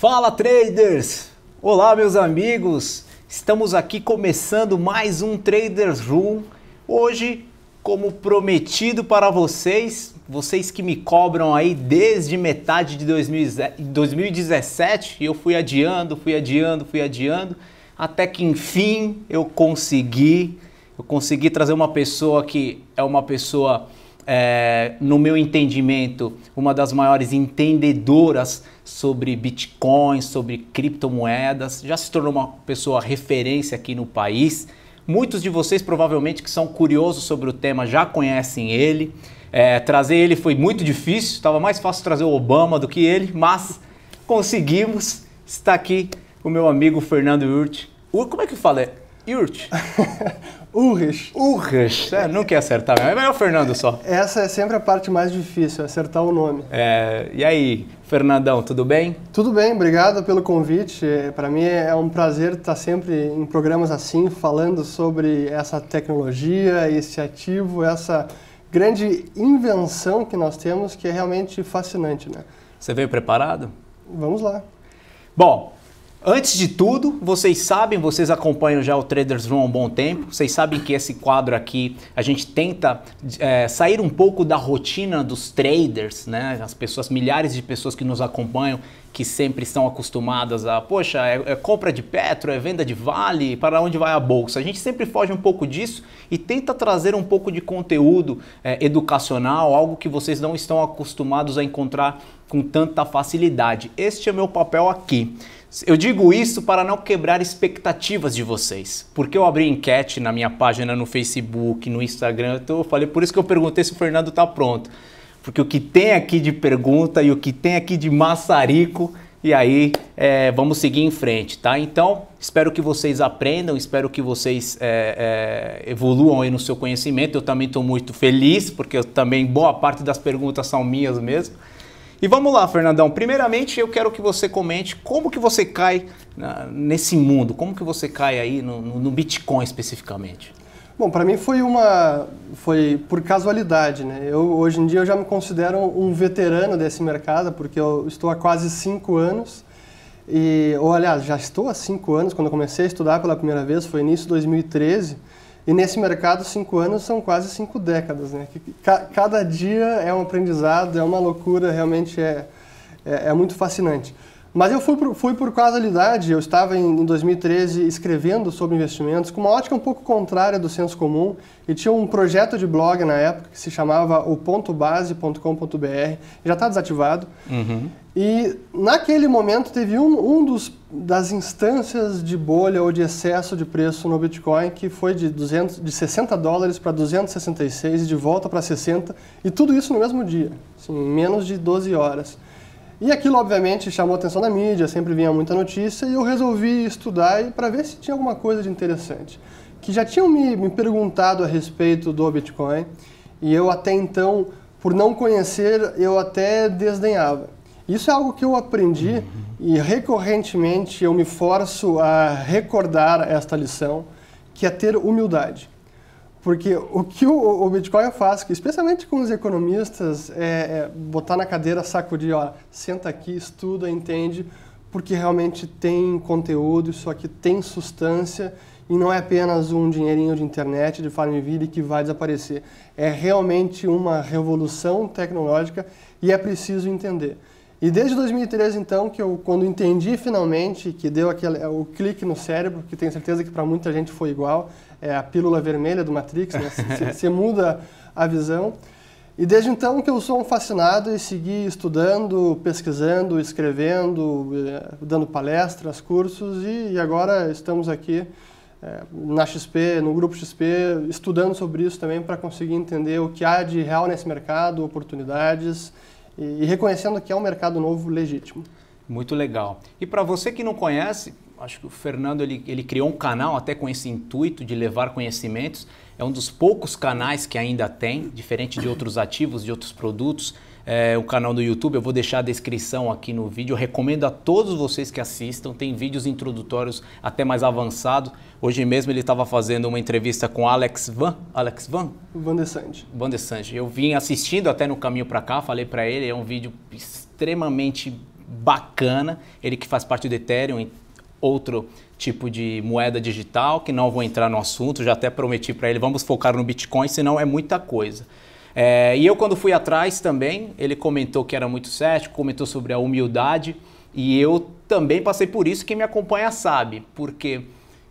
Fala traders! Olá meus amigos, estamos aqui começando mais um Traders Room. Hoje, como prometido para vocês, vocês que me cobram aí desde metade de 2017, eu fui adiando, fui adiando, fui adiando, até que enfim eu consegui, eu consegui trazer uma pessoa que é uma pessoa é, no meu entendimento, uma das maiores entendedoras sobre bitcoins, sobre criptomoedas, já se tornou uma pessoa referência aqui no país. Muitos de vocês provavelmente que são curiosos sobre o tema já conhecem ele. É, trazer ele foi muito difícil, estava mais fácil trazer o Obama do que ele, mas conseguimos. Está aqui o meu amigo Fernando Urt. Como é que fala? Urt? Urres. Urres. É, nunca ia acertar, é melhor Fernando só. Essa é sempre a parte mais difícil, acertar o nome. É, e aí, Fernandão, tudo bem? Tudo bem, obrigado pelo convite. Para mim é, é um prazer estar sempre em programas assim, falando sobre essa tecnologia, esse ativo, essa grande invenção que nós temos que é realmente fascinante, né? Você veio preparado? Vamos lá. Bom, Antes de tudo, vocês sabem, vocês acompanham já o Traders Room há um bom tempo, vocês sabem que esse quadro aqui a gente tenta é, sair um pouco da rotina dos traders, né? As pessoas, milhares de pessoas que nos acompanham, que sempre estão acostumadas a, poxa, é, é compra de petro, é venda de vale, para onde vai a bolsa? A gente sempre foge um pouco disso e tenta trazer um pouco de conteúdo é, educacional, algo que vocês não estão acostumados a encontrar com tanta facilidade. Este é o meu papel aqui. Eu digo isso para não quebrar expectativas de vocês. Porque eu abri enquete na minha página no Facebook, no Instagram, então eu falei, por isso que eu perguntei se o Fernando tá pronto. Porque o que tem aqui de pergunta e o que tem aqui de maçarico, e aí é, vamos seguir em frente, tá? Então, espero que vocês aprendam, espero que vocês é, é, evoluam aí no seu conhecimento. Eu também estou muito feliz, porque eu também boa parte das perguntas são minhas mesmo. E vamos lá, Fernandão. Primeiramente, eu quero que você comente como que você cai nesse mundo, como que você cai aí no, no Bitcoin especificamente. Bom, para mim foi uma foi por casualidade, né? Eu hoje em dia eu já me considero um veterano desse mercado porque eu estou há quase cinco anos e ou aliás já estou há cinco anos quando eu comecei a estudar pela primeira vez foi início de 2013 e nesse mercado, cinco anos são quase cinco décadas, né? cada dia é um aprendizado, é uma loucura, realmente é, é, é muito fascinante. Mas eu fui por, fui por casualidade, eu estava em, em 2013 escrevendo sobre investimentos, com uma ótica um pouco contrária do senso comum, e tinha um projeto de blog na época que se chamava o pontobase.com.br, já está desativado, uhum. E naquele momento teve um, um dos, das instâncias de bolha ou de excesso de preço no Bitcoin que foi de, 200, de 60 dólares para 266 e de volta para 60 e tudo isso no mesmo dia, assim, em menos de 12 horas. E aquilo, obviamente, chamou a atenção da mídia, sempre vinha muita notícia, e eu resolvi estudar para ver se tinha alguma coisa de interessante. Que já tinham me, me, perguntado a respeito do Bitcoin, e eu até então, por não conhecer, eu até desdenhava. Isso é algo que eu aprendi uhum. e recorrentemente eu me forço a recordar esta lição, que é ter humildade. Porque o que o, o Bitcoin faz, especialmente com os economistas, é, é botar na cadeira, sacudir, ó, senta aqui, estuda, entende, porque realmente tem conteúdo, isso aqui tem substância e não é apenas um dinheirinho de internet, de farmville que vai desaparecer. É realmente uma revolução tecnológica e é preciso entender. E desde 2013, então, que eu, quando entendi finalmente, que deu aquele, é, o clique no cérebro, que tenho certeza que para muita gente foi igual, é a pílula vermelha do Matrix, né? Você muda a visão. E desde então que eu sou um fascinado e segui estudando, pesquisando, escrevendo, é, dando palestras, cursos e, agora estamos aqui é, na XP, no Grupo XP, estudando sobre isso também para conseguir entender o que há de real nesse mercado, oportunidades e, e reconhecendo que é um mercado novo legítimo. Muito legal. E para você que não conhece, acho que o Fernando ele, ele criou um canal até com esse intuito de levar conhecimentos. É um dos poucos canais que ainda tem, diferente de outros ativos, de outros produtos é, o canal do YouTube. Eu vou deixar a descrição aqui no vídeo. Eu recomendo a todos vocês que assistam. Tem vídeos introdutórios até mais avançados. Hoje mesmo ele estava fazendo uma entrevista com Alex Van. Alex Van? Van de Van de Eu vim assistindo até no caminho para cá, falei para ele. É um vídeo extremamente bacana. Ele que faz parte do Ethereum, outro tipo de moeda digital, que não vou entrar no assunto, já até prometi para ele, vamos focar no Bitcoin, senão é muita coisa. É, e eu, quando fui atrás também, ele comentou que era muito cético, comentou sobre a humildade, e eu também passei por isso. Quem me acompanha sabe, porque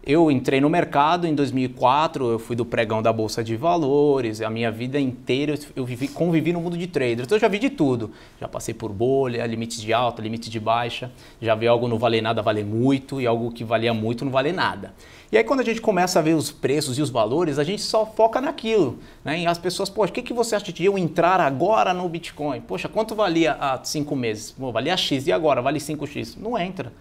eu entrei no mercado em 2004, eu fui do pregão da bolsa de valores, a minha vida inteira eu vivi, convivi no mundo de traders, então eu já vi de tudo. Já passei por bolha, limite de alta, limite de baixa, já vi algo não valer nada valer muito e algo que valia muito não valer nada. E aí quando a gente começa a ver os preços e os valores, a gente só foca naquilo. Né? E as pessoas, poxa, o que, que você acha de eu entrar agora no Bitcoin? Poxa, quanto valia há cinco meses? Pô, valia X, e agora? Vale 5X? Não entra.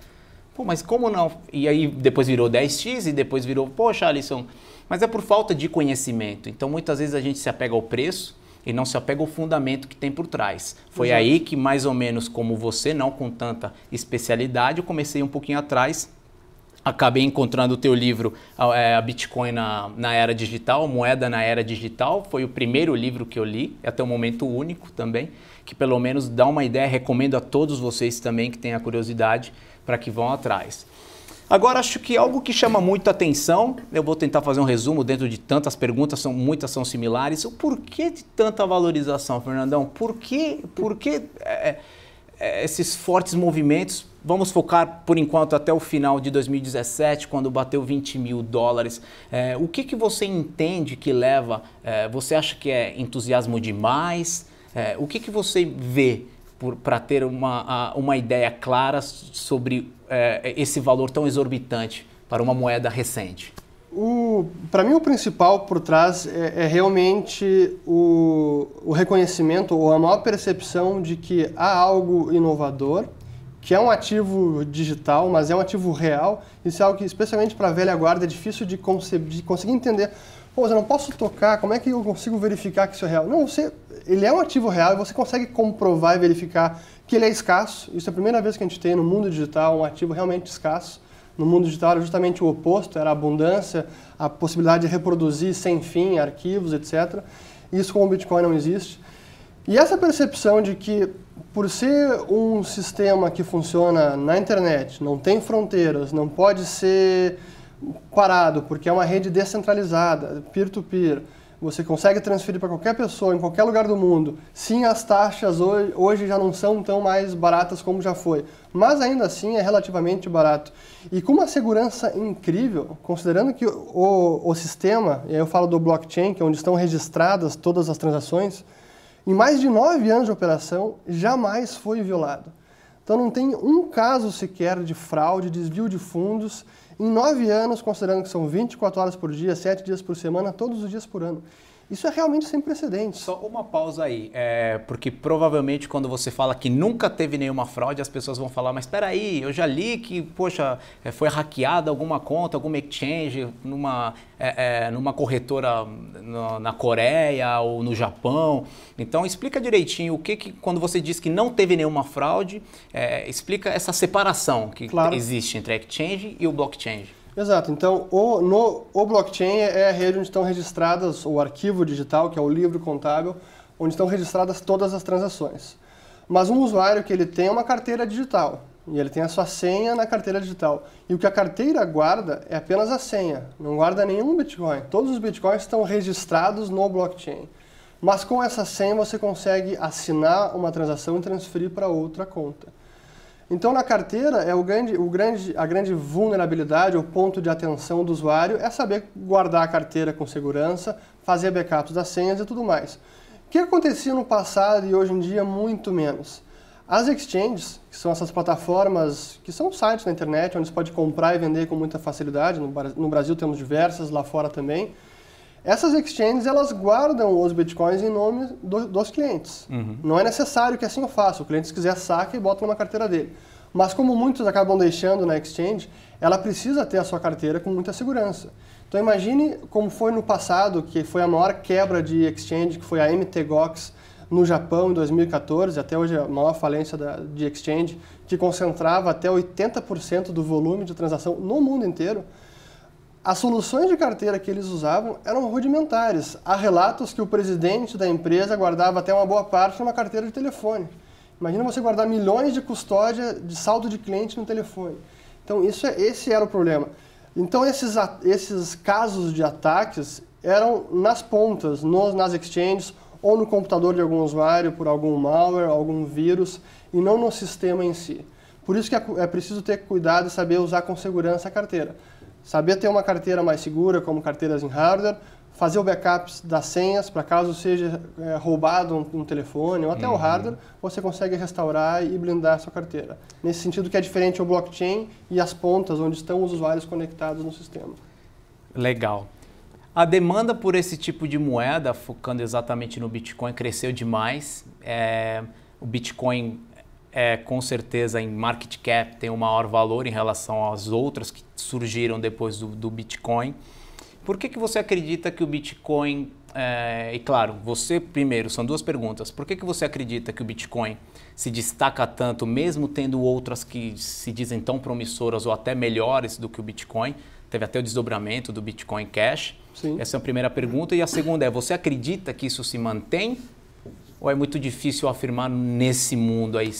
Pô, mas como não? E aí depois virou 10x e depois virou, poxa, Alisson, mas é por falta de conhecimento. Então muitas vezes a gente se apega ao preço e não se apega ao fundamento que tem por trás. Foi Exato. aí que mais ou menos como você, não com tanta especialidade, eu comecei um pouquinho atrás acabei encontrando o teu livro é, a Bitcoin na, na era digital, moeda na era digital, foi o primeiro livro que eu li, é até um momento único também, que pelo menos dá uma ideia, recomendo a todos vocês também que têm a curiosidade para que vão atrás. Agora acho que algo que chama muito atenção, eu vou tentar fazer um resumo dentro de tantas perguntas, são muitas são similares. O porquê de tanta valorização, Fernandão? porquê por que é, é, esses fortes movimentos Vamos focar por enquanto até o final de 2017, quando bateu 20 mil dólares. É, o que, que você entende que leva? É, você acha que é entusiasmo demais? É, o que, que você vê para ter uma, uma ideia clara sobre é, esse valor tão exorbitante para uma moeda recente? Para mim, o principal por trás é, é realmente o, o reconhecimento ou a maior percepção de que há algo inovador que é um ativo digital, mas é um ativo real. Isso é algo que, especialmente para a velha guarda, é difícil de, de conseguir entender. Pô, eu não posso tocar, como é que eu consigo verificar que isso é real? Não, você, ele é um ativo real e você consegue comprovar e verificar que ele é escasso. Isso é a primeira vez que a gente tem no mundo digital um ativo realmente escasso. No mundo digital era justamente o oposto, era a abundância, a possibilidade de reproduzir sem fim arquivos, etc. Isso com o Bitcoin não existe. E essa percepção de que por ser um sistema que funciona na internet, não tem fronteiras, não pode ser parado, porque é uma rede descentralizada, peer-to-peer, -peer, você consegue transferir para qualquer pessoa, em qualquer lugar do mundo. Sim, as taxas hoje, hoje já não são tão mais baratas como já foi, mas ainda assim é relativamente barato. E com uma segurança incrível, considerando que o, o sistema, e aí eu falo do blockchain, que é onde estão registradas todas as transações, em mais de nove anos de operação, jamais foi violado. Então não tem um caso sequer de fraude, desvio de fundos, em nove anos, considerando que são 24 horas por dia, sete dias por semana, todos os dias por ano. Isso é realmente sem precedentes. Só uma pausa aí, é, porque provavelmente quando você fala que nunca teve nenhuma fraude, as pessoas vão falar, mas espera aí, eu já li que, poxa, é, foi hackeada alguma conta, alguma exchange numa, é, é, numa corretora na, na, Coreia ou no Japão. Então explica direitinho o que, que quando você diz que não teve nenhuma fraude, é, explica essa separação que claro. existe entre a exchange e o blockchain. Exato. Então, o, no, o blockchain é, é a rede onde estão registradas o arquivo digital, que é o livro contábil, onde estão registradas todas as transações. Mas um usuário que ele tem uma carteira digital e ele tem a sua senha na carteira digital e o que a carteira guarda é apenas a senha, não guarda nenhum Bitcoin. Todos os Bitcoins estão registrados no blockchain. Mas com essa senha você consegue assinar uma transação e transferir para outra conta. Então, na carteira, é o grande, o grande, a grande vulnerabilidade, o ponto de atenção do usuário é saber guardar a carteira com segurança, fazer backups das senhas e tudo mais. O que acontecia no passado e hoje em dia muito menos? As exchanges, que são essas plataformas que são sites na internet onde você pode comprar e vender com muita facilidade, no Brasil temos diversas, lá fora também, essas exchanges, elas guardam os bitcoins em nome do, dos clientes. Uhum. Não é necessário que assim eu faça. O cliente, se quiser, saca e bota numa carteira dele. Mas como muitos acabam deixando na exchange, ela precisa ter a sua carteira com muita segurança. Então imagine como foi no passado, que foi a maior quebra de exchange, que foi a MTGOX no Japão em 2014, até hoje a maior falência da, de exchange, que concentrava até 80% do volume de transação no mundo inteiro. As soluções de carteira que eles usavam eram rudimentares. Há relatos que o presidente da empresa guardava até uma boa parte numa carteira de telefone. Imagina você guardar milhões de custódia de saldo de cliente no telefone. Então, isso é, esse era o problema. Então, esses, esses casos de ataques eram nas pontas, nos, nas exchanges, ou no computador de algum usuário por algum malware, algum vírus, e não no sistema em si. Por isso que é, é preciso ter cuidado e saber usar com segurança a carteira. Saber ter uma carteira mais segura, como carteiras em hardware, fazer o backup das senhas para caso seja é, roubado um, um, telefone ou até uhum. o hardware, você consegue restaurar e blindar a sua carteira. Nesse sentido que é diferente o blockchain e as pontas onde estão os usuários conectados no sistema. Legal. A demanda por esse tipo de moeda, focando exatamente no Bitcoin, cresceu demais. É, o Bitcoin é, com certeza em market cap tem um maior valor em relação às outras que surgiram depois do, do Bitcoin. Por que, que você acredita que o Bitcoin, é, e claro, você primeiro, são duas perguntas. Por que, que você acredita que o Bitcoin se destaca tanto, mesmo tendo outras que se dizem tão promissoras ou até melhores do que o Bitcoin? Teve até o desdobramento do Bitcoin Cash. Sim. Essa é a primeira pergunta. E a segunda é: você acredita que isso se mantém ou é muito difícil afirmar nesse mundo aí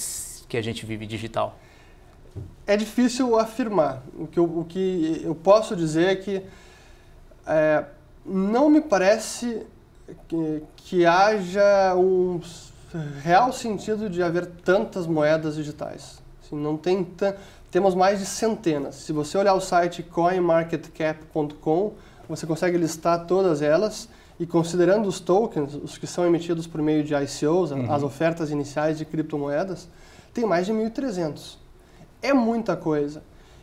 que a gente vive digital? É difícil afirmar. O que eu, o que eu posso dizer é que é, não me parece que, que haja um real sentido de haver tantas moedas digitais. Assim, não tem temos mais de centenas. Se você olhar o site coinmarketcap.com, você consegue listar todas elas e considerando os tokens, os que são emitidos por meio de ICOs, uhum. as ofertas iniciais de criptomoedas, tem mais de 1.300. É muita coisa.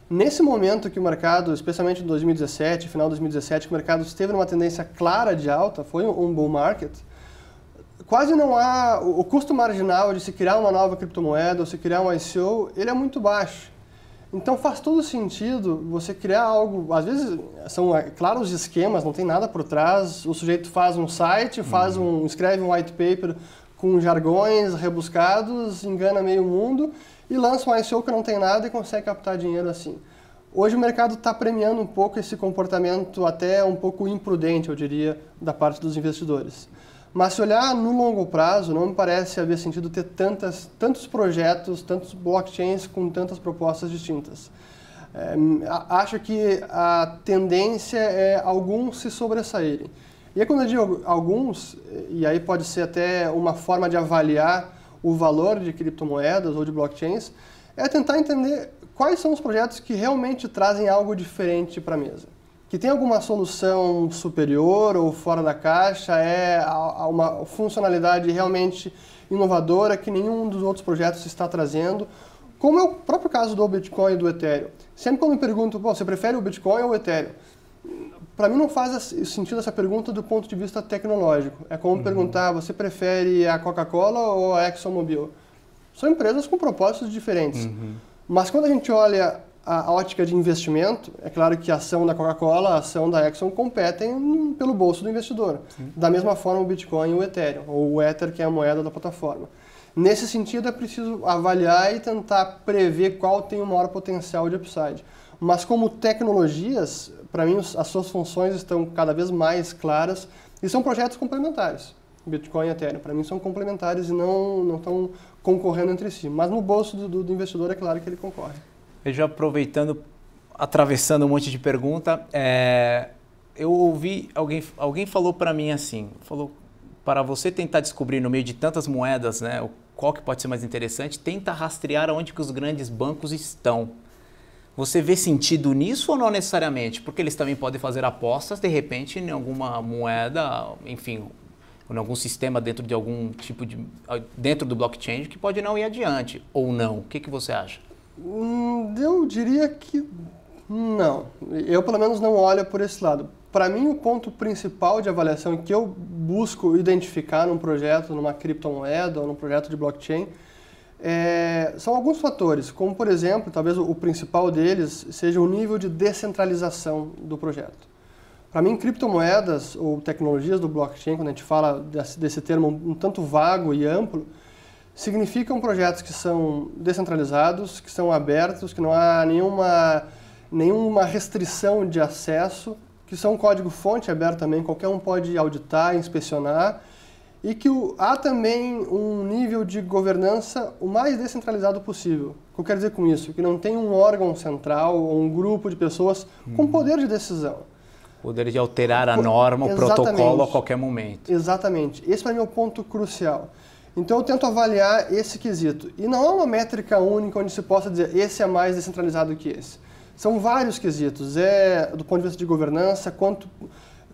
Nesse momento que o mercado, especialmente em 2017, final de 2017, que o mercado esteve numa tendência clara de alta, foi um bull market, quase não há... O custo marginal de se criar uma nova criptomoeda ou se criar um ICO, ele é muito baixo. Então faz todo sentido você criar algo. Às vezes são é, claros claro os esquemas, não tem nada por trás. O sujeito faz um site, faz uhum. um, escreve um white paper com jargões rebuscados, engana meio mundo e lança um ICO que não tem nada e consegue captar dinheiro assim. Hoje o mercado está premiando um pouco esse comportamento até um pouco imprudente, eu diria, da parte dos investidores. Mas se olhar no longo prazo, não me parece haver sentido ter tantas, tantos projetos, tantos blockchains com tantas propostas distintas. É, acho que a tendência é alguns se sobressaírem. E aí, quando eu digo alguns, e aí pode ser até uma forma de avaliar o valor de criptomoedas ou de blockchains, é tentar entender quais são os projetos que realmente trazem algo diferente para a mesa que tem alguma solução superior ou fora da caixa, é uma funcionalidade realmente inovadora que nenhum dos outros projetos está trazendo, como é o próprio caso do Bitcoin e do Ethereum. Sempre quando me perguntam, você prefere o Bitcoin ou o Ethereum? Para mim não faz sentido essa pergunta do ponto de vista tecnológico. É como uhum. perguntar, você prefere a Coca-Cola ou a ExxonMobil? São empresas com propósitos diferentes. Uhum. Mas quando a gente olha a ótica de investimento, é claro que a ação da Coca-Cola, a ação da Exxon competem pelo bolso do investidor. Sim. Da mesma forma o Bitcoin e o Ethereum, ou o Ether, que é a moeda da plataforma. Nesse sentido, é preciso avaliar e tentar prever qual tem o maior potencial de upside. Mas como tecnologias, para mim as suas funções estão cada vez mais claras e são projetos complementares. Bitcoin e Ethereum, para mim são complementares e não, não estão concorrendo entre si. Mas no bolso do, do investidor é claro que ele concorre já aproveitando, atravessando um monte de pergunta, é, eu ouvi alguém, alguém falou para mim assim, falou para você tentar descobrir no meio de tantas moedas, né, qual que pode ser mais interessante, tenta rastrear onde que os grandes bancos estão. Você vê sentido nisso ou não necessariamente? Porque eles também podem fazer apostas, de repente, em alguma moeda, enfim, em algum sistema dentro de algum tipo de. dentro do blockchain que pode não ir adiante, ou não. O que, que você acha? Hum, eu diria que não. Eu, pelo menos, não olho por esse lado. Para mim, o ponto principal de avaliação que eu busco identificar num projeto, numa criptomoeda ou num projeto de blockchain, é, são alguns fatores, como, por exemplo, talvez o principal deles seja o nível de descentralização do projeto. Para mim, criptomoedas ou tecnologias do blockchain, quando a gente fala desse, desse termo um tanto vago e amplo, significam projetos que são descentralizados, que são abertos, que não há nenhuma, nenhuma restrição de acesso, que são código-fonte aberto também, qualquer um pode auditar, inspecionar, e que o, há também um nível de governança o mais descentralizado possível. O que eu quero dizer com isso? Que não tem um órgão central ou um grupo de pessoas com uhum. poder de decisão. Poder de alterar a norma, o Exatamente. protocolo a qualquer momento. Exatamente. Esse para mim é o ponto crucial. Então eu tento avaliar esse quesito. E não é uma métrica única onde se possa dizer esse é mais descentralizado que esse. São vários quesitos. É do ponto de vista de governança, quanto,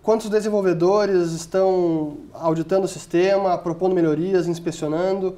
quantos desenvolvedores estão auditando o sistema, propondo melhorias, inspecionando,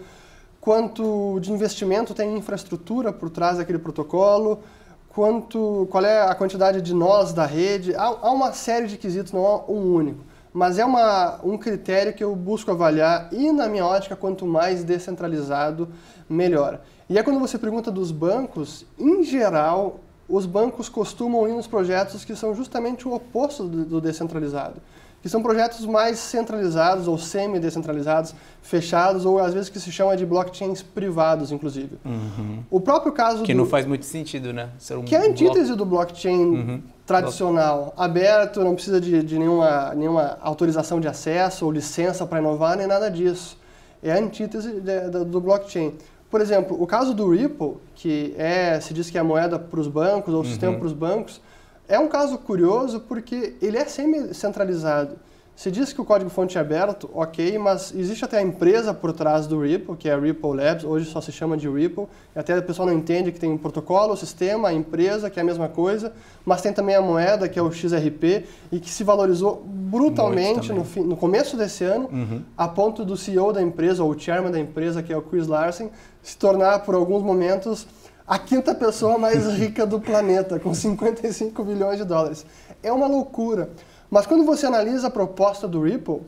quanto de investimento tem infraestrutura por trás daquele protocolo, quanto, qual é a quantidade de nós da rede. Há, há uma série de quesitos, não há um único mas é uma, um critério que eu busco avaliar e, na minha ótica, quanto mais descentralizado, melhor. E é quando você pergunta dos bancos, em geral, os bancos costumam ir nos projetos que são justamente o oposto do, do descentralizado que são projetos mais centralizados ou semi-descentralizados, fechados, ou às vezes que se chama de blockchains privados, inclusive. Uhum. O próprio caso... Que do... não faz muito sentido, né? Ser um que é a antítese bloco... do blockchain uhum. tradicional, aberto, não precisa de, de nenhuma, nenhuma autorização de acesso ou licença para inovar, nem nada disso. É a antítese de, de, do blockchain. Por exemplo, o caso do Ripple, que é, se diz que é a moeda para os bancos, ou o uhum. sistema para os bancos, é um caso curioso porque ele é semi-centralizado. Se diz que o código-fonte é aberto, ok, mas existe até a empresa por trás do Ripple, que é a Ripple Labs, hoje só se chama de Ripple, e até o pessoal não entende que tem um protocolo, o sistema, a empresa, que é a mesma coisa, mas tem também a moeda, que é o XRP, e que se valorizou brutalmente no, fim, no, começo desse ano, uhum. a ponto do CEO da empresa, ou o chairman da empresa, que é o Chris Larsen, se tornar, por alguns momentos, a quinta pessoa mais rica do planeta, com 55 bilhões de dólares. É uma loucura. Mas quando você analisa a proposta do Ripple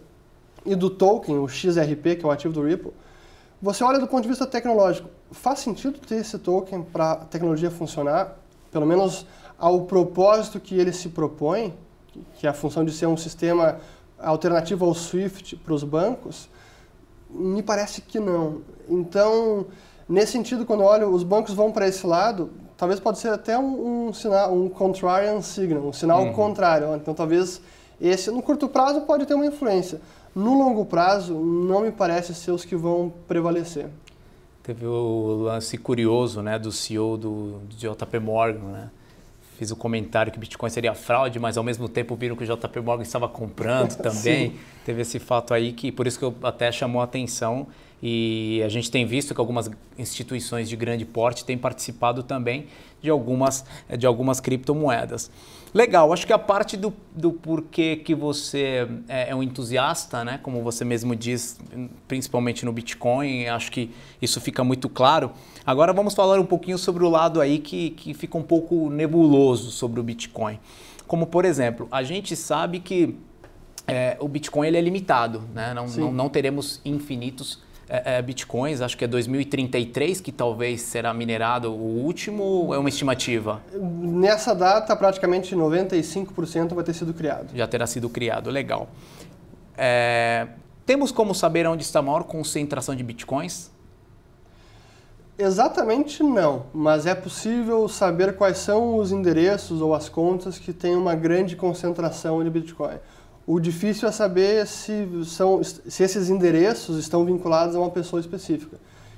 e do token, o XRP, que é o ativo do Ripple, você olha do ponto de vista tecnológico. Faz sentido ter esse token para a tecnologia funcionar, pelo menos ao propósito que ele se propõe, que é a função de ser um sistema alternativo ao SWIFT para os bancos? Me parece que não. Então, Nesse sentido, quando eu olho, os bancos vão para esse lado, talvez pode ser até um, um sinal, um contrarian signal, um sinal uhum. contrário. Então, talvez esse, no curto prazo, pode ter uma influência. No longo prazo, não me parece ser os que vão prevalecer. Teve o lance curioso né, do CEO do, do JP Morgan, né? Fiz o um comentário que Bitcoin seria fraude, mas ao mesmo tempo viram que o JP Morgan estava comprando também. Teve esse fato aí que por isso que eu até chamou a atenção e a gente tem visto que algumas instituições de grande porte têm participado também de algumas, de algumas criptomoedas. Legal, acho que a parte do, do porquê que você é, é um entusiasta, né? como você mesmo diz, principalmente no Bitcoin, acho que isso fica muito claro. Agora vamos falar um pouquinho sobre o lado aí que, que fica um pouco nebuloso sobre o Bitcoin. Como, por exemplo, a gente sabe que é, o Bitcoin ele é limitado, né? não, não, não teremos infinitos é, é, bitcoins, acho que é 2033 que talvez será minerado o último, é uma estimativa? Nessa data, praticamente 95% vai ter sido criado. Já terá sido criado, legal. É, temos como saber onde está a maior concentração de bitcoins? Exatamente não, mas é possível saber quais são os endereços ou as contas que têm uma grande concentração de Bitcoin. O difícil é saber se, são, se esses endereços estão vinculados a uma pessoa específica.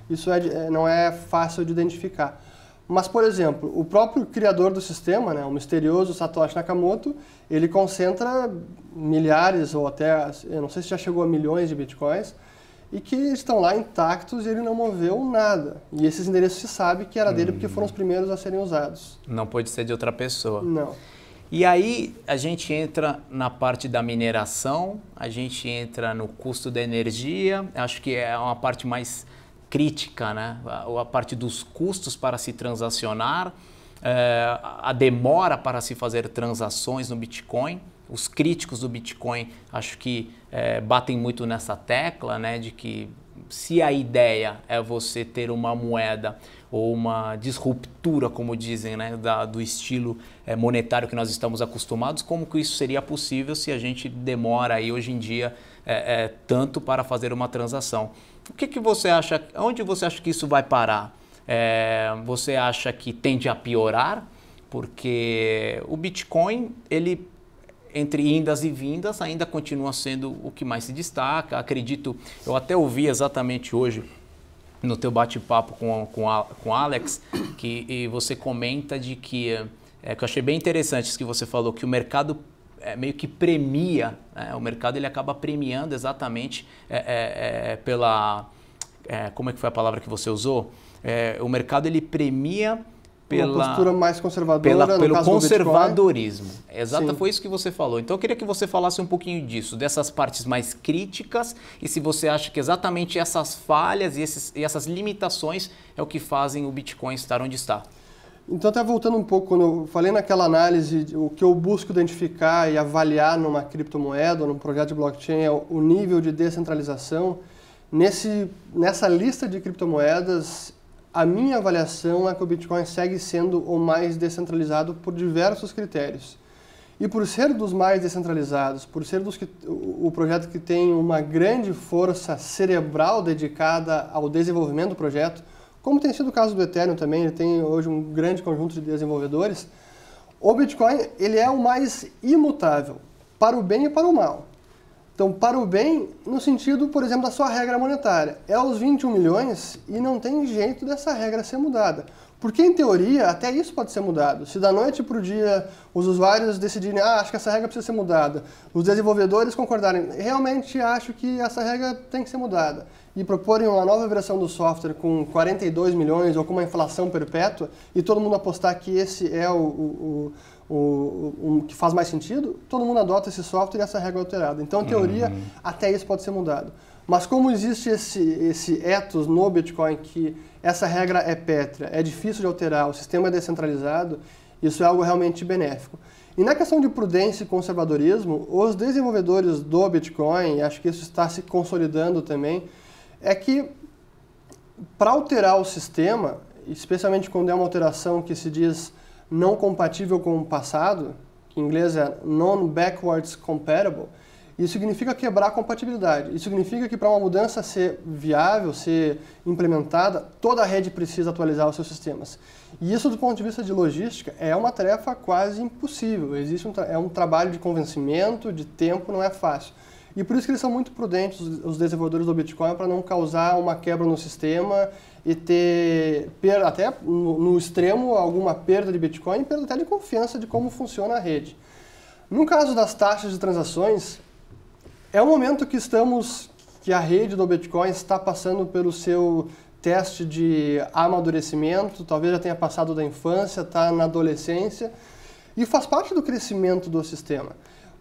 Isso é, é, não é fácil de identificar. Mas, por exemplo, o próprio criador do sistema, né, o misterioso Satoshi Nakamoto, ele concentra milhares ou até, eu não sei se já chegou a milhões de bitcoins, e que estão lá intactos e ele não moveu nada. E esses endereços se sabe que era dele hum. porque foram os hum. primeiros a serem usados. Não pode ser de outra pessoa. Não. E aí a gente entra na parte da mineração, a gente entra no custo da energia, acho que é uma parte mais crítica, né? a, a parte dos custos para se transacionar, é, a demora para se fazer transações no Bitcoin. Os críticos do Bitcoin acho que é, batem muito nessa tecla né? de que se a ideia é você ter uma moeda ou uma disruptura, como dizem, né, da, do estilo é, monetário que nós estamos acostumados, como que isso seria possível se a gente demora aí hoje em dia é, é, tanto para fazer uma transação? O que, que você acha? Onde você acha que isso vai parar? você acha que tende a piorar? Porque o Bitcoin ele entre indas e vindas ainda continua sendo o que mais se destaca. Acredito, eu até ouvi exatamente hoje no teu bate-papo com, com, com Alex, que você comenta de que, é, que eu achei bem interessante isso que você falou, que o mercado é, meio que premia, né? o mercado ele acaba premiando exatamente é, é, é pela... É, como é que foi a palavra que você usou? É, o mercado ele premia pela uma postura mais conservadora, pela, pelo conservadorismo. Exato, foi isso que você falou. Então eu queria que você falasse um pouquinho disso, dessas partes mais críticas e se você acha que exatamente essas falhas e, esses, e essas limitações é o que fazem o Bitcoin estar onde está. Então, até voltando um pouco, quando eu falei naquela análise, o que eu busco identificar e avaliar numa criptomoeda, num projeto de blockchain, é o nível de descentralização. Nesse, nessa lista de criptomoedas, a minha avaliação é que o Bitcoin segue sendo o mais descentralizado por diversos critérios. E por ser dos mais descentralizados, por ser dos que, o projeto que tem uma grande força cerebral dedicada ao desenvolvimento do projeto, como tem sido o caso do Ethereum também, ele tem hoje um grande conjunto de desenvolvedores, o Bitcoin ele é o mais imutável, para o bem e para o mal. Então, para o bem, no sentido, por exemplo, da sua regra monetária. É os 21 milhões e não tem jeito dessa regra ser mudada. Porque, em teoria, até isso pode ser mudado. Se da noite para o dia os usuários decidirem, ah, acho que essa regra precisa ser mudada, os desenvolvedores concordarem, realmente acho que essa regra tem que ser mudada, e proporem uma nova versão do software com 42 milhões ou com uma inflação perpétua, e todo mundo apostar que esse é o, o, o o, o, que faz mais sentido, todo mundo adota esse software e essa regra é alterada. Então, em teoria, uhum. até isso pode ser mudado. Mas como existe esse, esse ethos no Bitcoin que essa regra é pétrea, é difícil de alterar, o sistema é descentralizado, isso é algo realmente benéfico. E na questão de prudência e conservadorismo, os desenvolvedores do Bitcoin, acho que isso está se consolidando também, é que para alterar o sistema, especialmente quando é uma alteração que se diz não compatível com o passado, que em inglês é non-backwards compatible, isso significa quebrar a compatibilidade. Isso significa que para uma mudança ser viável, ser implementada, toda a rede precisa atualizar os seus sistemas. E isso, do ponto de vista de logística, é uma tarefa quase impossível. Existe um é um trabalho de convencimento, de tempo, não é fácil. E por isso que eles são muito prudentes, os desenvolvedores do Bitcoin, para não causar uma quebra no sistema e ter até no extremo, alguma perda de Bitcoin, perda até de confiança de como funciona a rede. No caso das taxas de transações, é o momento que estamos, que a rede do Bitcoin está passando pelo seu teste de amadurecimento, talvez já tenha passado da infância, está na adolescência, e faz parte do crescimento do sistema.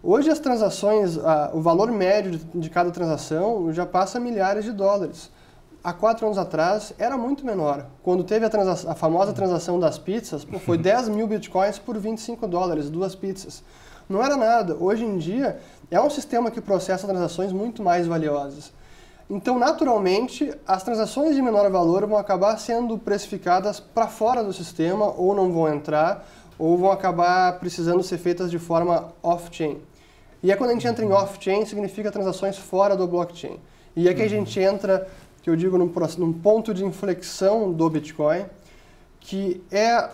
Hoje as transações, a, o valor médio de, de cada transação já passa milhares de dólares há quatro anos atrás era muito menor. Quando teve a, transa a famosa transação das pizzas, pô, foi 10 mil bitcoins por 25 dólares, duas pizzas. Não era nada. Hoje em dia é um sistema que processa transações muito mais valiosas. Então, naturalmente, as transações de menor valor vão acabar sendo precificadas para fora do sistema, ou não vão entrar, ou vão acabar precisando ser feitas de forma off-chain. E é quando a gente entra em uhum. off-chain, significa transações fora do blockchain. E é que a uhum. gente entra que eu digo num, num ponto de inflexão do Bitcoin, que é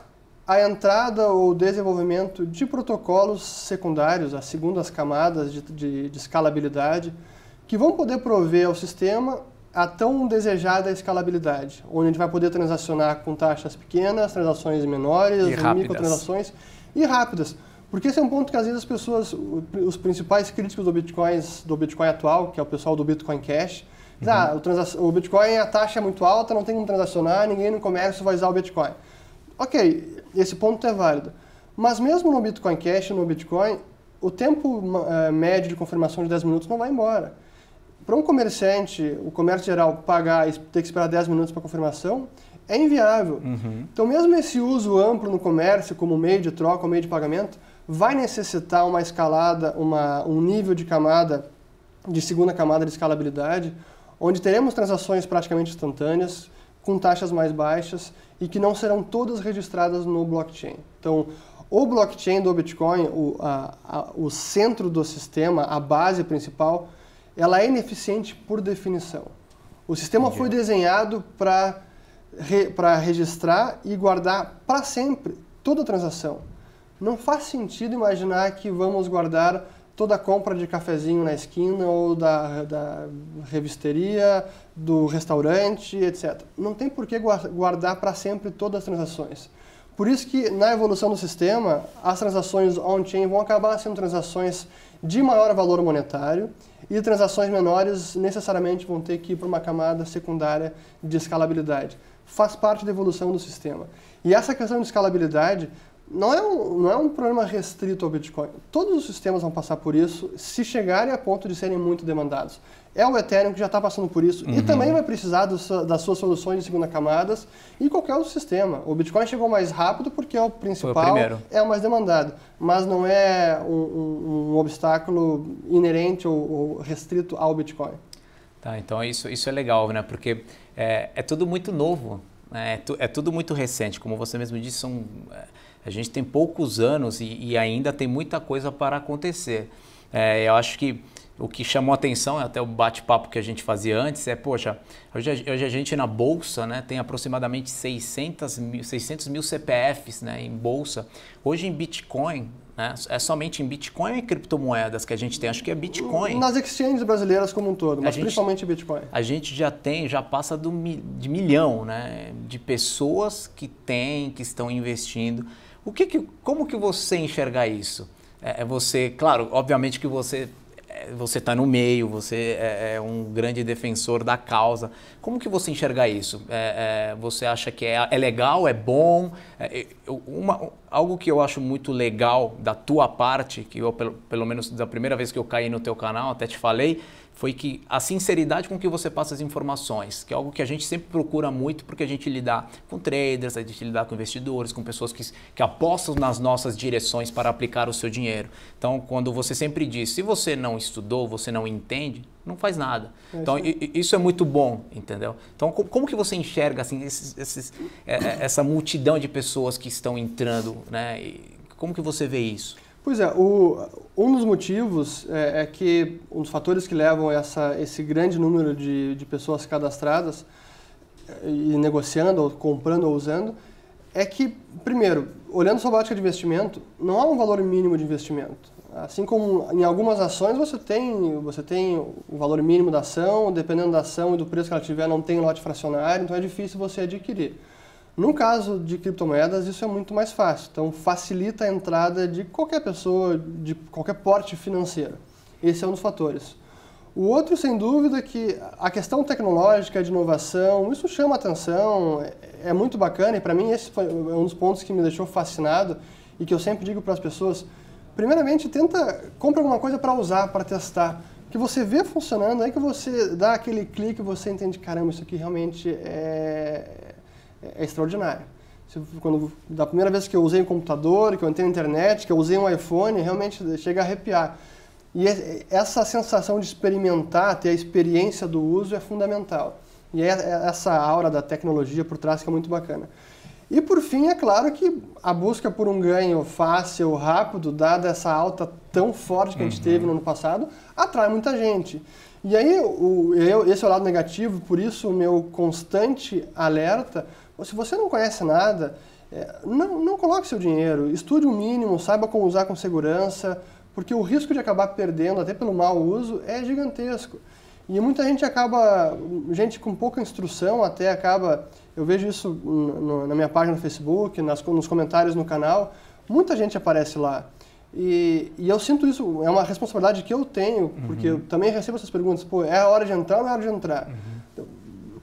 a entrada ou desenvolvimento de protocolos secundários, as segundas camadas de, de, de, escalabilidade, que vão poder prover ao sistema a tão desejada escalabilidade, onde a gente vai poder transacionar com taxas pequenas, transações menores, microtransações e rápidas. Porque esse é um ponto que às vezes as pessoas, os principais críticos do Bitcoin, do Bitcoin atual, que é o pessoal do Bitcoin Cash, Uhum. Ah, o, trans... o Bitcoin, a taxa é muito alta, não tem como transacionar, ninguém no comércio vai usar o Bitcoin. Ok, esse ponto é válido. Mas mesmo no Bitcoin Cash, no Bitcoin, o tempo uh, médio de confirmação de 10 minutos não vai embora. Para um comerciante, o comércio geral pagar e ter que esperar 10 minutos para confirmação, é inviável. Uhum. Então, mesmo esse uso amplo no comércio como meio de troca, meio de pagamento, vai necessitar uma escalada, uma, um nível de camada, de segunda camada de escalabilidade, onde teremos transações praticamente instantâneas, com taxas mais baixas e que não serão todas registradas no blockchain. Então, o blockchain do Bitcoin, o, a, a, o centro do sistema, a base principal, ela é ineficiente por definição. O sistema Entendi. foi desenhado para re, registrar e guardar para sempre toda transação. Não faz sentido imaginar que vamos guardar toda compra de cafezinho na esquina ou da, da revisteria, do restaurante, etc. Não tem por que guardar para sempre todas as transações. Por isso que na evolução do sistema, as transações on-chain vão acabar sendo transações de maior valor monetário e transações menores necessariamente vão ter que ir para uma camada secundária de escalabilidade. Faz parte da evolução do sistema. E essa questão de escalabilidade não é, um, não é um problema restrito ao Bitcoin. Todos os sistemas vão passar por isso se chegarem a ponto de serem muito demandados. É o Ethereum que já está passando por isso uhum. e também vai precisar do, das suas soluções de segunda camadas e qualquer outro sistema. O Bitcoin chegou mais rápido porque é o principal, o é o mais demandado, mas não é um, um, um obstáculo inerente ou, ou restrito ao Bitcoin. Tá, então isso, isso é legal, né? Porque é, é tudo muito novo, né? é, tu, é, tudo muito recente. Como você mesmo disse, são é, a gente tem poucos anos e, e ainda tem muita coisa para acontecer. É, eu acho que o que chamou atenção, até o bate-papo que a gente fazia antes, é, poxa, hoje a, hoje a gente na Bolsa né, tem aproximadamente 600 mil, 600 mil CPFs né, em Bolsa. Hoje em Bitcoin, né, é somente em Bitcoin e criptomoedas que a gente tem, acho que é Bitcoin. Nas exchanges brasileiras como um todo, mas gente, principalmente Bitcoin. A gente já tem, já passa do, de milhão né, de pessoas que têm, que estão investindo o que, que como que você enxerga isso? É, é você, claro, obviamente que você é, você está no meio, você é, é um grande defensor da causa. Como que você enxerga isso? É, é, você acha que é, é legal, é bom? Uma, algo que eu acho muito legal da tua parte, que eu, pelo, pelo menos da primeira vez que eu caí no teu canal, até te falei, foi que a sinceridade com que você passa as informações, que é algo que a gente sempre procura muito porque a gente lidar com traders, a gente lidar com investidores, com pessoas que, que apostam nas nossas direções para aplicar o seu dinheiro. Então, quando você sempre diz, se você não estudou, você não entende, não faz nada. Então, é então, isso é muito bom, entendeu? Então, como que você enxerga assim, esses, esses, é, é, essa multidão de pessoas que estão entrando, né? Como que você vê isso? Pois é, o, um dos motivos é, é, que, um dos fatores que levam essa, esse grande número de, de pessoas cadastradas é, e negociando, ou comprando ou usando, é que, primeiro, olhando sua ótica de investimento, não há um valor mínimo de investimento. Assim como em algumas ações você tem, você tem o valor mínimo da ação, dependendo da ação e do preço que ela tiver, não tem lote fracionário, então é difícil você adquirir. No caso de criptomoedas, isso é muito mais fácil. Então, facilita a entrada de qualquer pessoa, de qualquer porte financeiro. Esse é um dos fatores. O outro, sem dúvida, é que a questão tecnológica, de inovação, isso chama atenção, é, é muito bacana e para mim esse foi é um dos pontos que me deixou fascinado e que eu sempre digo para as pessoas, primeiramente tenta, compra alguma coisa para usar, para testar, que você vê funcionando, aí que você dá aquele clique, você entende, caramba, isso aqui realmente é, é, é extraordinária. Quando, da primeira vez que eu usei um computador, que eu entrei na internet, que eu usei um iPhone, realmente chega a arrepiar. E é, é, essa sensação de experimentar, ter a experiência do uso é fundamental. E é essa aura da tecnologia por trás que é muito bacana. E por fim, é claro que a busca por um ganho fácil, rápido, dada essa alta tão forte que a gente uhum. teve no ano passado, atrai muita gente. E aí, o, eu, esse é o lado negativo, por isso o meu constante alerta se você não conhece nada, é, não, não coloque seu dinheiro, estude o mínimo, saiba como usar com segurança, porque o risco de acabar perdendo, até pelo mau uso, é gigantesco. E muita gente acaba, gente com pouca instrução até acaba, eu vejo isso no, na minha página no Facebook, nas, nos comentários no canal, muita gente aparece lá. E, e, eu sinto isso, é uma responsabilidade que eu tenho, porque uhum. eu também recebo essas perguntas, pô, é a hora de entrar ou não é a hora de entrar? Uhum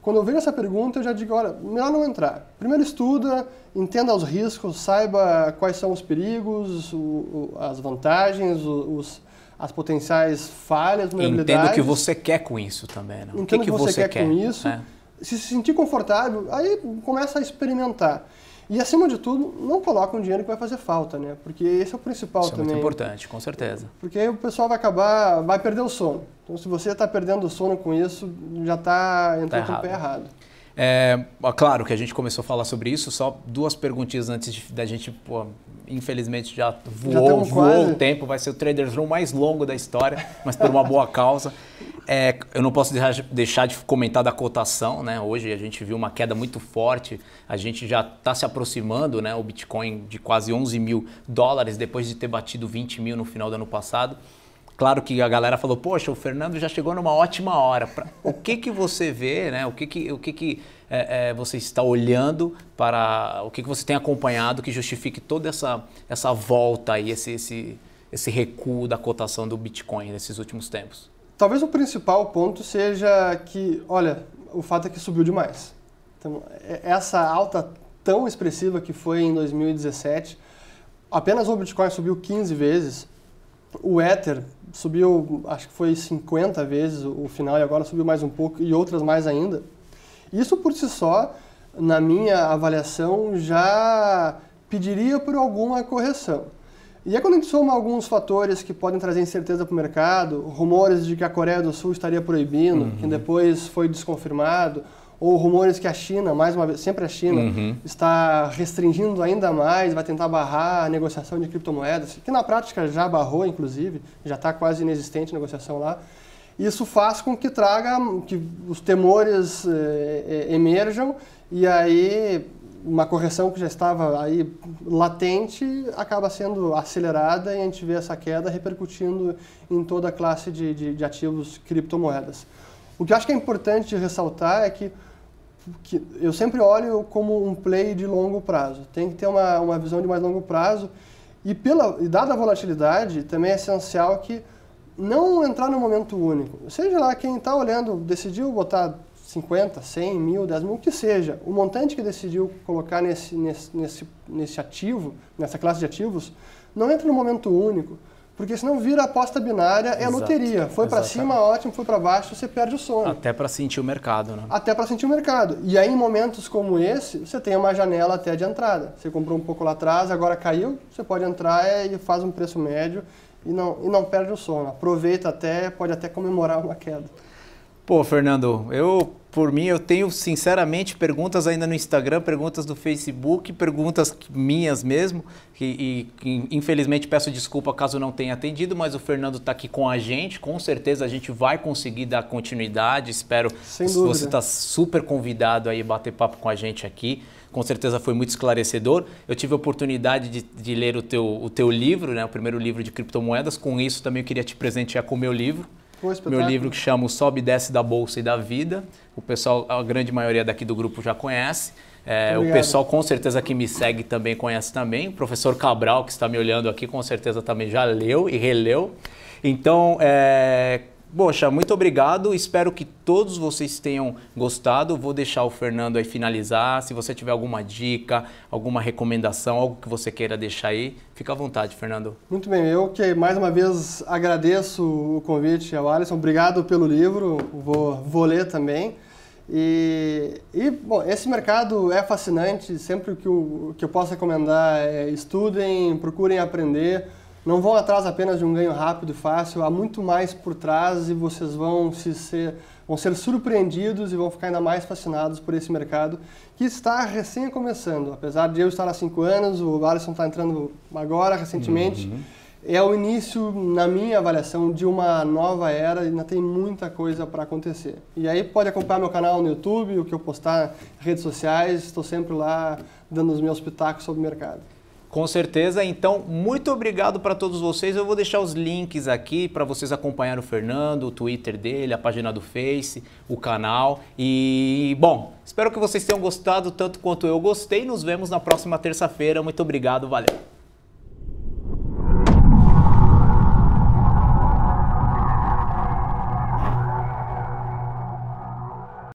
quando eu vejo essa pergunta, eu já digo, olha, melhor não entrar. Primeiro estuda, entenda os riscos, saiba quais são os perigos, o, o, as vantagens, os, as potenciais falhas, vulnerabilidades. Entenda o que você quer com isso também. Né? o que, que, que você, você, quer, quer com isso. É. Se se sentir confortável, aí começa a experimentar. E acima de tudo, não coloca um dinheiro que vai fazer falta, né? Porque esse é o principal Isso também. Isso é muito importante, com certeza. Porque aí o pessoal vai acabar, vai perder o sono. Então, se você está perdendo o sono com isso, já está entrando tá errado. com o pé errado. É, claro que a gente começou a falar sobre isso, só duas perguntinhas antes da gente, pô, infelizmente já voou, já voou o tempo, vai ser o Traders Room mais longo da história, mas por uma boa causa. É, eu não posso deixar de comentar da cotação, né? Hoje a gente viu uma queda muito forte, a gente já está se aproximando, né? O Bitcoin de quase 11 mil dólares, depois de ter batido 20 mil no final do ano passado. Claro que a galera falou, poxa, o Fernando já chegou numa ótima hora. Pra... O que que você vê, né? O que que, o que, que é, é, você está olhando para... O que que você tem acompanhado que justifique toda essa, essa volta aí, esse, esse, esse recuo da cotação do Bitcoin nesses últimos tempos? Talvez o principal ponto seja que, olha, o fato é que subiu demais. Então, é, essa alta tão expressiva que foi em 2017, apenas o Bitcoin subiu 15 vezes, o Ether subiu, acho que foi 50 vezes o final e agora subiu mais um pouco e outras mais ainda. Isso por si só, na minha avaliação, já pediria por alguma correção. E é quando a gente soma alguns fatores que podem trazer incerteza para o mercado, rumores de que a Coreia do Sul estaria proibindo, uhum. que depois foi desconfirmado, ou rumores que a China, mais uma vez, sempre a China, uhum. está restringindo ainda mais, vai tentar barrar a negociação de criptomoedas, que na prática já barrou, inclusive, já está quase inexistente a negociação lá. Isso faz com que traga, que os temores eh, eh, emerjam e aí uma correção que já estava aí latente acaba sendo acelerada e a gente vê essa queda repercutindo em toda a classe de, de, de ativos criptomoedas. O que eu acho que é importante ressaltar é que que eu sempre olho como um play de longo prazo. Tem que ter uma, uma visão de mais longo prazo. E, pela, e dada a volatilidade, também é essencial que não entrar no momento único. Seja lá quem está olhando, decidiu botar 50, 100, mil, 10 mil, o que seja. O montante que decidiu colocar nesse, nesse, nesse, nesse ativo, nessa classe de ativos, não entra no momento único porque senão vira aposta binária, é Exato, loteria. Foi para cima, ótimo, foi para baixo, você perde o sono. Até para sentir o mercado, né? Até para sentir o mercado. E aí, em momentos como esse, você tem uma janela até de entrada. Você comprou um pouco lá atrás, agora caiu, você pode entrar é, e faz um preço médio e não, e não perde o sono. Aproveita até, pode até comemorar uma queda. Pô, Fernando, eu por mim. Eu tenho, sinceramente, perguntas ainda no Instagram, perguntas do Facebook, perguntas minhas mesmo. E, e infelizmente peço desculpa caso não tenha atendido, mas o Fernando está aqui com a gente. Com certeza a gente vai conseguir dar continuidade. Espero Sem dúvida. você está super convidado aí a bater papo com a gente aqui. Com certeza foi muito esclarecedor. Eu tive a oportunidade de, de ler o teu, o teu livro, né? o primeiro livro de criptomoedas. Com isso também eu queria te presentear com o meu livro. Pô, meu livro que chama O Sobe e Desce da Bolsa e da Vida. O pessoal, a grande maioria daqui do grupo já conhece. É, o pessoal com certeza que me segue também conhece também. O professor Cabral, que está me olhando aqui, com certeza também já leu e releu. Então, é, Poxa, muito obrigado. Espero que todos vocês tenham gostado. Vou deixar o Fernando aí finalizar. Se você tiver alguma dica, alguma recomendação, algo que você queira deixar aí, fica à vontade, Fernando. Muito bem. Eu que mais uma vez agradeço o convite ao Alisson. Obrigado pelo livro. Vou, vou ler também. E, e, bom, esse mercado é fascinante. Sempre que eu, que eu posso recomendar, é, estudem, procurem aprender. Não vão atrás apenas de um ganho rápido, e fácil, há muito mais por trás e vocês vão, se ser, vão ser surpreendidos e vão ficar ainda mais fascinados por esse mercado que está recém começando. Apesar de eu estar há cinco anos, o Alisson está entrando agora, recentemente. Uhum. É o início, na minha avaliação, de uma nova era e ainda tem muita coisa para acontecer. E aí pode acompanhar meu canal no YouTube, o que eu postar redes sociais, estou sempre lá dando os meus pitacos sobre o mercado. Com certeza. Então, muito obrigado para todos vocês. Eu vou deixar os links aqui para vocês acompanharem o Fernando, o Twitter dele, a página do Face, o canal. E, bom, espero que vocês tenham gostado tanto quanto eu gostei. Nos vemos na próxima terça-feira. Muito obrigado. Valeu.